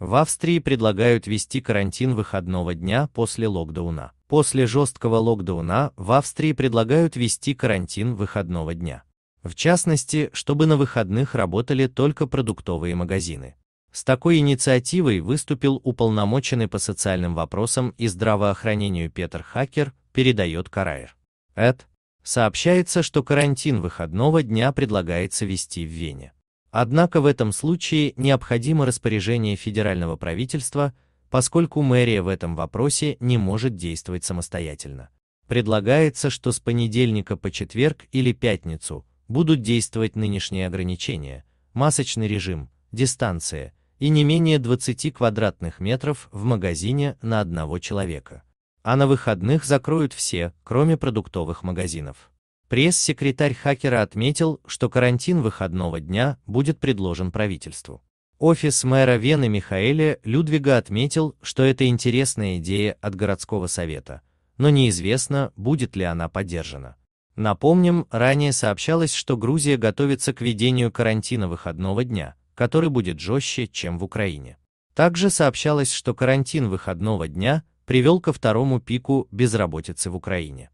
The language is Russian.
В Австрии предлагают вести карантин выходного дня после локдауна. После жесткого локдауна в Австрии предлагают вести карантин выходного дня. В частности, чтобы на выходных работали только продуктовые магазины. С такой инициативой выступил уполномоченный по социальным вопросам и здравоохранению Петр Хакер, передает Караер. Эд. Сообщается, что карантин выходного дня предлагается вести в Вене. Однако в этом случае необходимо распоряжение федерального правительства, поскольку мэрия в этом вопросе не может действовать самостоятельно. Предлагается, что с понедельника по четверг или пятницу будут действовать нынешние ограничения, масочный режим, дистанция и не менее 20 квадратных метров в магазине на одного человека. А на выходных закроют все, кроме продуктовых магазинов. Пресс-секретарь хакера отметил, что карантин выходного дня будет предложен правительству. Офис мэра Вены Михаэля Людвига отметил, что это интересная идея от городского совета, но неизвестно, будет ли она поддержана. Напомним, ранее сообщалось, что Грузия готовится к введению карантина выходного дня, который будет жестче, чем в Украине. Также сообщалось, что карантин выходного дня привел ко второму пику безработицы в Украине.